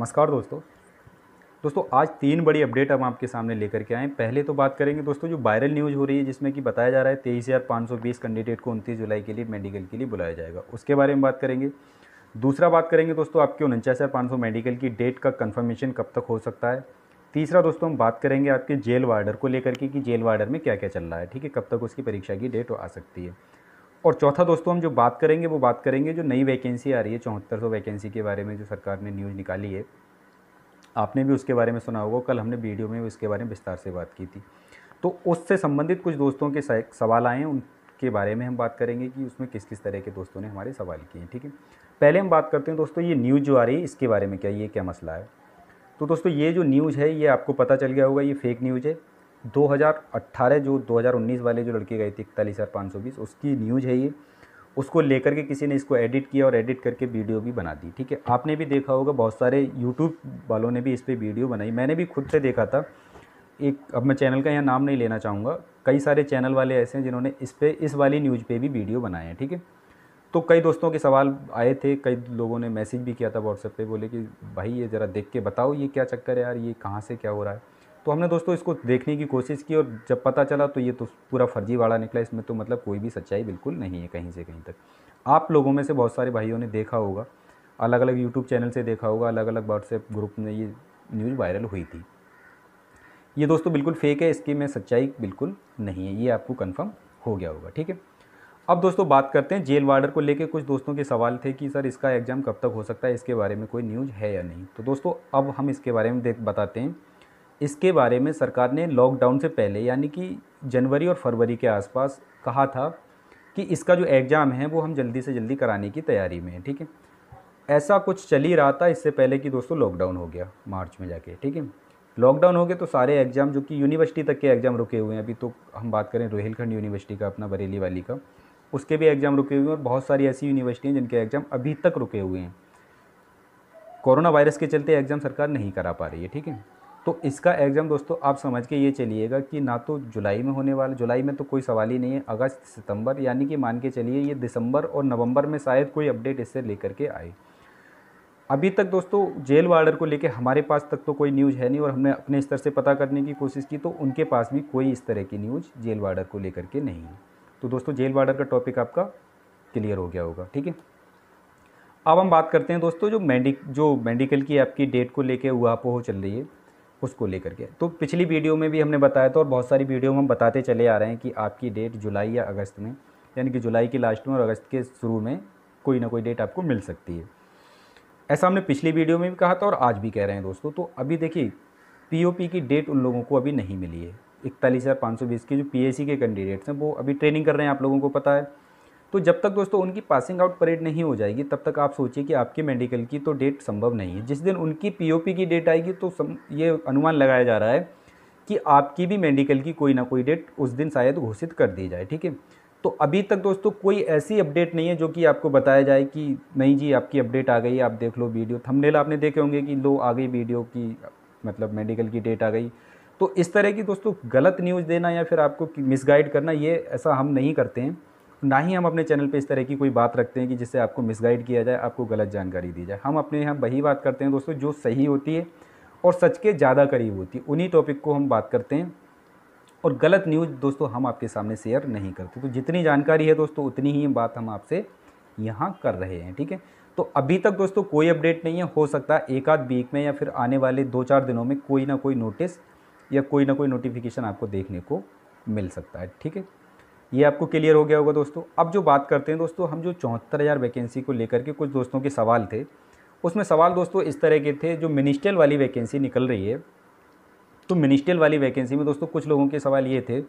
नमस्कार दोस्तों दोस्तों आज तीन बड़ी अपडेट हम आपके सामने लेकर के आए पहले तो बात करेंगे दोस्तों जो वायरल न्यूज़ हो रही है जिसमें कि बताया जा रहा है तेईस हज़ार पाँच सौ बीस कैंडिडेट को उनतीस जुलाई के लिए मेडिकल के लिए बुलाया जाएगा उसके बारे में बात करेंगे दूसरा बात करेंगे दोस्तों आपके उनचास हज़ार पाँच सौ मेडिकल की डेट का कन्फर्मेशन कब तक हो सकता है तीसरा दोस्तों हम बात करेंगे आपके जेल वार्डर को लेकर के कि जेल वार्डर में क्या क्या चल रहा है ठीक है कब तक उसकी परीक्षा की डेट आ सकती है और चौथा दोस्तों हम जो बात करेंगे वो बात करेंगे जो नई वैकेंसी आ रही है चौहत्तर सौ वैकेंसी के बारे में जो सरकार ने न्यूज़ निकाली है आपने भी उसके बारे में सुना होगा कल हमने वीडियो में उसके बारे में विस्तार से बात की थी तो उससे संबंधित कुछ दोस्तों के सवाल आए उनके बारे में हम बात करेंगे कि उसमें किस किस तरह के दोस्तों ने हमारे सवाल किए हैं ठीक है पहले हम बात करते हैं दोस्तों ये न्यूज़ जो आ रही है इसके बारे में क्या ये क्या मसला है तो दोस्तों ये जो न्यूज़ है ये आपको पता चल गया होगा ये फेक न्यूज़ है 2018 जो 2019 वाले जो लड़की गई थी इकतालीस हज़ार पाँच सौ बीस उसकी न्यूज है ये उसको लेकर के किसी ने इसको एडिट किया और एडिट करके वीडियो भी बना दी ठीक है आपने भी देखा होगा बहुत सारे यूट्यूब वालों ने भी इस पर वीडियो बनाई मैंने भी खुद से देखा था एक अब मैं चैनल का यहाँ नाम नहीं लेना चाहूँगा कई सारे चैनल वाले ऐसे हैं जिन्होंने इस पर इस वाली न्यूज़ पर भी वीडियो बनाए हैं ठीक है तो कई दोस्तों के सवाल आए थे कई लोगों ने मैसेज भी किया था व्हाट्सएप पर बोले कि भाई ये ज़रा देख के बताओ ये क्या चक्कर है यार ये कहाँ से क्या हो रहा है तो हमने दोस्तों इसको देखने की कोशिश की और जब पता चला तो ये तो पूरा फर्जीवाड़ा निकला इसमें तो मतलब कोई भी सच्चाई बिल्कुल नहीं है कहीं से कहीं तक आप लोगों में से बहुत सारे भाइयों ने देखा होगा अलग अलग यूट्यूब चैनल से देखा होगा अलग अलग व्हाट्सएप ग्रुप में ये न्यूज़ वायरल हुई थी ये दोस्तों बिल्कुल फेक है इसकी में सच्चाई बिल्कुल नहीं है ये आपको कन्फर्म हो गया होगा ठीक है अब दोस्तों बात करते हैं जेल वार्डर को लेके कुछ दोस्तों के सवाल थे कि सर इसका एग्ज़ाम कब तक हो सकता है इसके बारे में कोई न्यूज़ है या नहीं तो दोस्तों अब हम इसके बारे में देख बताते हैं इसके बारे में सरकार ने लॉकडाउन से पहले यानी कि जनवरी और फरवरी के आसपास कहा था कि इसका जो एग्ज़ाम है वो हम जल्दी से जल्दी कराने की तैयारी में है ठीक है ऐसा कुछ चल ही रहा था इससे पहले कि दोस्तों लॉकडाउन हो गया मार्च में जाके ठीक है लॉकडाउन हो गया तो सारे एग्ज़ाम जो कि यूनिवर्सिटी तक के एग्ज़ाम रुके हुए हैं अभी तो हम बात करें रोहिलखंड यूनिवर्सिटी का अपना बरेली वाली का उसके भी एग्ज़ाम रुके हुए हैं और बहुत सारी ऐसी यूनिवर्सिटी हैं जिनके एग्ज़ाम अभी तक रुके हुए हैं कोरोना वायरस के चलते एग्ज़ाम सरकार नहीं करा पा रही है ठीक है तो इसका एग्ज़ाम दोस्तों आप समझ के ये चलिएगा कि ना तो जुलाई में होने वाला जुलाई में तो कोई सवाल ही नहीं है अगस्त सितंबर यानी कि मान के चलिए ये दिसंबर और नवंबर में शायद कोई अपडेट इससे लेकर के आए अभी तक दोस्तों जेल वार्डर को लेके हमारे पास तक तो कोई न्यूज़ है नहीं और हमने अपने स्तर से पता करने की कोशिश की तो उनके पास भी कोई इस तरह की न्यूज़ जेल वार्डर को लेकर के नहीं है तो दोस्तों जेल वार्डर का टॉपिक आपका क्लियर हो गया होगा ठीक है अब हम बात करते हैं दोस्तों जो मेडिक जो मेडिकल की आपकी डेट को लेके हुआ हो चल रही है उसको लेकर के तो पिछली वीडियो में भी हमने बताया था और बहुत सारी वीडियो में हम बताते चले आ रहे हैं कि आपकी डेट जुलाई या अगस्त में यानी कि जुलाई के लास्ट में और अगस्त के शुरू में कोई ना कोई डेट आपको मिल सकती है ऐसा हमने पिछली वीडियो में भी कहा था और आज भी कह रहे हैं दोस्तों तो अभी देखिए पीओपी की डेट उन लोगों को अभी नहीं मिली है इकतालीस हज़ार पाँच सौ बीस के जो पीएसी के कैंडिडेट्स हैं वो अभी ट्रेनिंग कर रहे हैं आप लोगों को पता है तो जब तक दोस्तों उनकी पासिंग आउट परेड नहीं हो जाएगी तब तक आप सोचिए कि आपके मेडिकल की तो डेट संभव नहीं है जिस दिन उनकी पीओपी की डेट आएगी तो सम, ये अनुमान लगाया जा रहा है कि आपकी भी मेडिकल की कोई ना कोई डेट उस दिन शायद घोषित कर दी जाए ठीक है तो अभी तक दोस्तों कोई ऐसी अपडेट नहीं है जो कि आपको बताया जाए कि नहीं जी आपकी अपडेट आ गई आप देख लो वीडियो थमनेल आपने देखे होंगे कि लो आ गई वीडियो की मतलब मेडिकल की डेट आ गई तो इस तरह की दोस्तों गलत न्यूज़ देना या फिर आपको मिसगाइड करना ये ऐसा हम नहीं करते हैं ना ही हम अपने चैनल पे इस तरह की कोई बात रखते हैं कि जिससे आपको मिसगाइड किया जाए आपको गलत जानकारी दी जाए हम अपने यहाँ वही बात करते हैं दोस्तों जो सही होती है और सच के ज़्यादा करीब होती है उन्हीं टॉपिक को हम बात करते हैं और गलत न्यूज़ दोस्तों हम आपके सामने शेयर नहीं करते तो जितनी जानकारी है दोस्तों उतनी ही बात हम आपसे यहाँ कर रहे हैं ठीक है तो अभी तक दोस्तों कोई अपडेट नहीं है हो सकता है एक आध वीक में या फिर आने वाले दो चार दिनों में कोई ना कोई नोटिस या कोई ना कोई नोटिफिकेशन आपको देखने को मिल सकता है ठीक है ये आपको क्लियर हो गया होगा दोस्तों अब जो बात करते हैं दोस्तों हम जो चौहत्तर हज़ार वैकेंसी को लेकर के कुछ दोस्तों के सवाल थे उसमें सवाल दोस्तों इस तरह के थे जो मिनिस्ट्रियल वाली वैकेंसी निकल रही है तो मिनिस्ट्रियल वाली वैकेंसी में दोस्तों कुछ लोगों के सवाल ये थे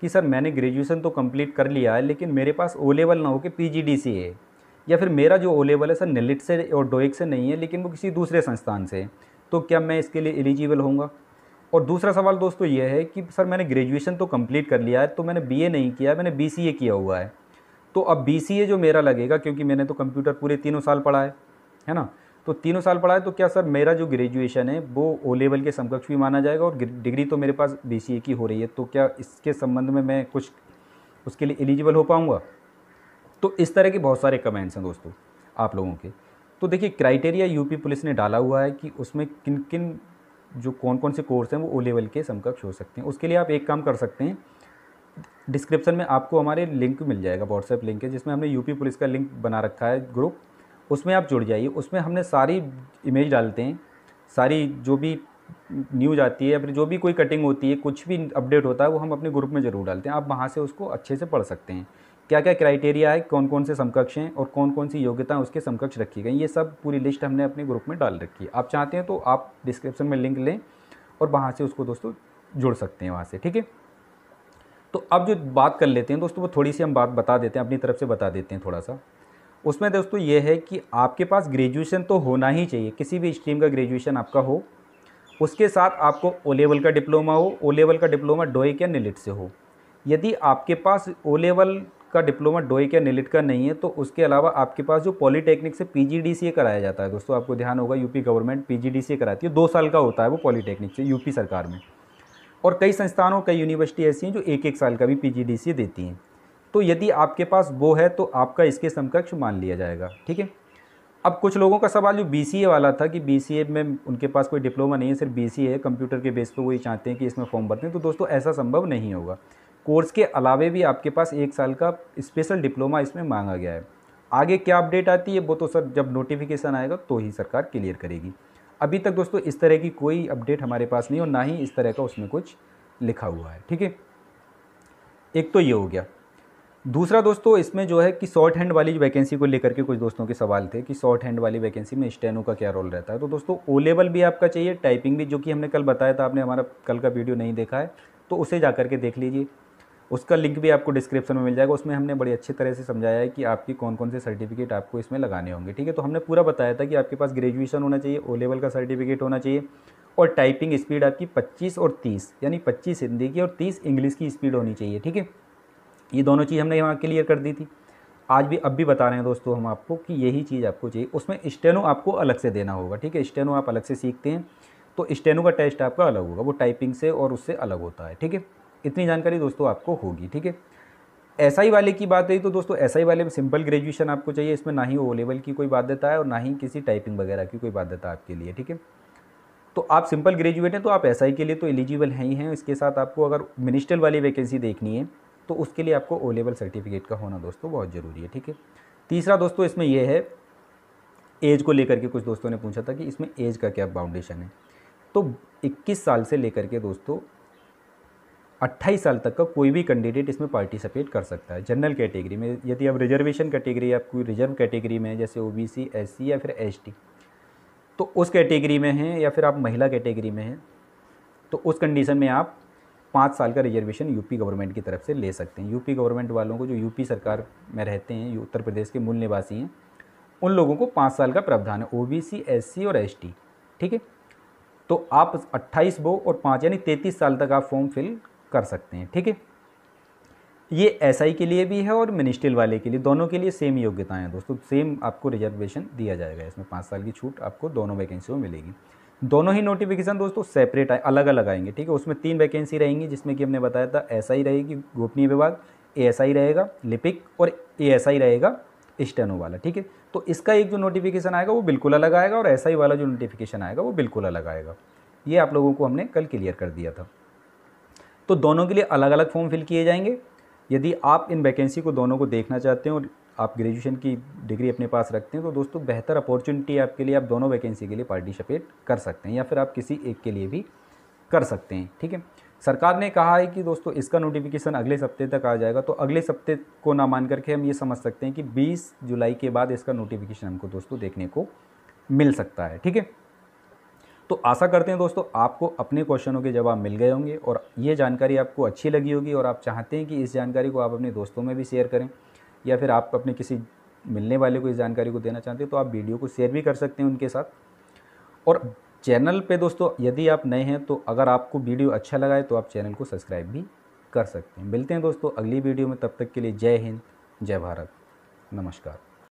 कि सर मैंने ग्रेजुएशन तो कंप्लीट कर लिया है लेकिन मेरे पास ओ लेवल ना हो के पी है या फिर मेरा जो ओ लेवल है सर नेलिट से और डोएक से नहीं है लेकिन वो किसी दूसरे संस्थान से है तो क्या मैं इसके लिए एलिजिबल होऊंगा और दूसरा सवाल दोस्तों ये है कि सर मैंने ग्रेजुएशन तो कंप्लीट कर लिया है तो मैंने बीए नहीं किया मैंने बीसीए किया हुआ है तो अब बीसीए जो मेरा लगेगा क्योंकि मैंने तो कंप्यूटर पूरे तीनों साल पढ़ा है है ना तो तीनों साल पढ़ा है तो क्या सर मेरा जो ग्रेजुएशन है वो ओ लेवल के समकक्ष भी माना जाएगा और डिग्री तो मेरे पास बी की हो रही है तो क्या इसके संबंध में मैं कुछ उसके लिए एलिजिबल हो पाऊँगा तो इस तरह के बहुत सारे कमेंट्स हैं दोस्तों आप लोगों के तो देखिए क्राइटेरिया यूपी पुलिस ने डाला हुआ है कि उसमें किन किन जो कौन कौन से कोर्स हैं वो ओ लेवल के समकक्ष हो सकते हैं उसके लिए आप एक काम कर सकते हैं डिस्क्रिप्शन में आपको हमारे लिंक मिल जाएगा व्हाट्सएप लिंक है जिसमें हमने यूपी पुलिस का लिंक बना रखा है ग्रुप उसमें आप जुड़ जाइए उसमें हमने सारी इमेज डालते हैं सारी जो भी न्यूज आती है या फिर जो भी कोई कटिंग होती है कुछ भी अपडेट होता है वो हम अपने ग्रुप में ज़रूर डालते हैं आप वहाँ से उसको अच्छे से पढ़ सकते हैं क्या क्या क्राइटेरिया है कौन कौन से समकक्ष हैं और कौन कौन सी योग्यता उसके समकक्ष रखी गई ये सब पूरी लिस्ट हमने अपने ग्रुप में डाल रखी है आप चाहते हैं तो आप डिस्क्रिप्शन में लिंक लें और वहाँ से उसको दोस्तों जुड़ सकते हैं वहाँ से ठीक है तो अब जो बात कर लेते हैं दोस्तों वो थोड़ी सी हम बात बता देते हैं अपनी तरफ से बता देते हैं थोड़ा सा उसमें दोस्तों ये है कि आपके पास ग्रेजुएशन तो होना ही चाहिए किसी भी स्ट्रीम का ग्रेजुएशन आपका हो उसके साथ आपको ओ लेवल का डिप्लोमा हो ओ लेवल का डिप्लोमा डोएक या निलिट से हो यदि आपके पास ओ लेवल का डिप्लोमा डोई का नीलिट का नहीं है तो उसके अलावा आपके पास जो पॉलीटेक्निक से पीजीडीसीए कराया जाता है दोस्तों आपको ध्यान होगा यूपी गवर्नमेंट पीजीडीसीए कराती है दो साल का होता है वो पॉलीटेक्निक से यूपी सरकार में और कई संस्थानों कई यूनिवर्सिटी ऐसी हैं जो एक एक साल का भी पीजीडीसीए देती हैं तो यदि आपके पास वो है तो आपका इसके समकक्ष मान लिया जाएगा ठीक है अब कुछ लोगों का सवाल जो बीसीए वाला था कि बीसीए में उनके पास कोई डिप्लोमा नहीं है सिर्फ बी है कंप्यूटर के बेस पर वो ये चाहते हैं कि इसमें फॉर्म भरते हैं तो दोस्तों ऐसा संभव नहीं होगा कोर्स के अलावे भी आपके पास एक साल का स्पेशल डिप्लोमा इसमें मांगा गया है आगे क्या अपडेट आती है वो तो सर जब नोटिफिकेशन आएगा तो ही सरकार क्लियर करेगी अभी तक दोस्तों इस तरह की कोई अपडेट हमारे पास नहीं और ना ही इस तरह का उसमें कुछ लिखा हुआ है ठीक है एक तो ये हो गया दूसरा दोस्तों इसमें जो है कि शॉर्ट हैंड वाली वैकेंसी को लेकर के कुछ दोस्तों के सवाल थे कि शॉर्ट हैंड वाली वैकेंसी में स्टेनो का क्या रोल रहता है तो दोस्तों ओ लेवल भी आपका चाहिए टाइपिंग भी जो कि हमने कल बताया था आपने हमारा कल का वीडियो नहीं देखा है तो उसे जा करके देख लीजिए उसका लिंक भी आपको डिस्क्रिप्शन में मिल जाएगा उसमें हमने बड़ी अच्छी तरह से समझाया है कि आपकी कौन कौन से सर्टिफिकेट आपको इसमें लगाने होंगे ठीक है तो हमने पूरा बताया था कि आपके पास ग्रेजुएशन होना चाहिए ओ लेवल का सर्टिफिकेट होना चाहिए और टाइपिंग स्पीड आपकी पच्चीस और तीस यानी पच्चीस हिंदी की और तीस इंग्लिश की स्पीड होनी चाहिए ठीक है ये दोनों चीज़ हमने यहाँ क्लियर कर दी थी आज भी अब भी बता रहे हैं दोस्तों हम आपको कि यही चीज़ आपको चाहिए उसमें स्टेनो आपको अलग से देना होगा ठीक है स्टेनो आप अलग से सीखते हैं तो स्टेनो का टेस्ट आपका अलग होगा वो टाइपिंग से और उससे अलग होता है ठीक है इतनी जानकारी दोस्तों आपको होगी ठीक है एस SI वाले की बात है तो दोस्तों एस SI वाले में सिंपल ग्रेजुएशन आपको चाहिए इसमें ना ही ओ लेवल की कोई बाध्यता है और ना ही किसी टाइपिंग वगैरह की कोई बाध्यता आपके लिए ठीक है तो आप सिंपल ग्रेजुएट हैं तो आप एस SI के लिए तो एलिजिबल हैं ही हैं इसके साथ आपको अगर मिनिस्ट्रल वाली वैकेंसी देखनी है तो उसके लिए आपको ओ लेवल सर्टिफिकेट का होना दोस्तों बहुत ज़रूरी है ठीक है तीसरा दोस्तों इसमें यह है एज को लेकर के कुछ दोस्तों ने पूछा था कि इसमें एज का क्या बाउंडेशन है तो 21 साल से लेकर के दोस्तों अट्ठाईस साल तक का कोई भी कैंडिडेट इसमें पार्टिसिपेट कर सकता है जनरल कैटेगरी में यदि आप रिजर्वेशन कैटेगरी आप कोई रिजर्व कैटेगरी में जैसे O B C S C या फिर एस टी तो उस कैटेगरी में हैं या फिर आप महिला कैटेगरी में हैं तो उस कंडीशन में आप पाँच साल का रिजर्वेशन यूपी गवर्नमेंट की तरफ से ले सकते हैं यूपी गवर्नमेंट वालों को जो यूपी सरकार में रहते हैं उत्तर प्रदेश के मूल निवासी हैं उन लोगों को पाँच साल का प्रावधान है O B C S C और एस टी ठीक है तो आप 28 बो और पाँच यानी 33 साल तक आप फॉर्म फिल कर सकते हैं ठीक है ये एस के लिए भी है और मिनिस्ट्रियल वाले के लिए दोनों के लिए सेम योग्यताएं हैं दोस्तों सेम आपको रिजर्वेशन दिया जाएगा इसमें पाँच साल की छूट आपको दोनों वैकेंसी में मिलेगी दोनों ही नोटिफिकेशन दोस्तों सेपरेट अलग अलग आएंगे ठीक है उसमें तीन वैकेंसी रहेंगी जिसमें कि हमने बताया था एस रहेगी गोपनीय विभाग ए रहेगा लिपिक और ए रहेगा स्टेनो वाला ठीक है तो इसका एक जो नोटिफिकेशन आएगा वो बिल्कुल अलग आएगा और एस वाला जो नोटिफिकेशन आएगा वो बिल्कुल अलग आएगा ये आप लोगों को हमने कल क्लियर कर दिया था तो दोनों के लिए अलग अलग फॉर्म फिल किए जाएंगे यदि आप इन वैकेंसी को दोनों को देखना चाहते हैं और आप ग्रेजुएशन की डिग्री अपने पास रखते हैं तो दोस्तों बेहतर अपॉर्चुनिटी आपके लिए आप दोनों वैकेंसी के लिए पार्टिसिपेट कर सकते हैं या फिर आप किसी एक के लिए भी कर सकते हैं ठीक है सरकार ने कहा है कि दोस्तों इसका नोटिफिकेशन अगले सप्ते तक आ जाएगा तो अगले सप्ते को ना मान करके हम ये समझ सकते हैं कि 20 जुलाई के बाद इसका नोटिफिकेशन हमको दोस्तों देखने को मिल सकता है ठीक है तो आशा करते हैं दोस्तों आपको अपने क्वेश्चनों के जवाब मिल गए होंगे और ये जानकारी आपको अच्छी लगी होगी और आप चाहते हैं कि इस जानकारी को आप अपने दोस्तों में भी शेयर करें या फिर आप अपने किसी मिलने वाले को इस जानकारी को देना चाहते हैं तो आप वीडियो को शेयर भी कर सकते हैं उनके साथ और चैनल पे दोस्तों यदि आप नए हैं तो अगर आपको वीडियो अच्छा लगा है तो आप चैनल को सब्सक्राइब भी कर सकते हैं मिलते हैं दोस्तों अगली वीडियो में तब तक के लिए जय हिंद जय भारत नमस्कार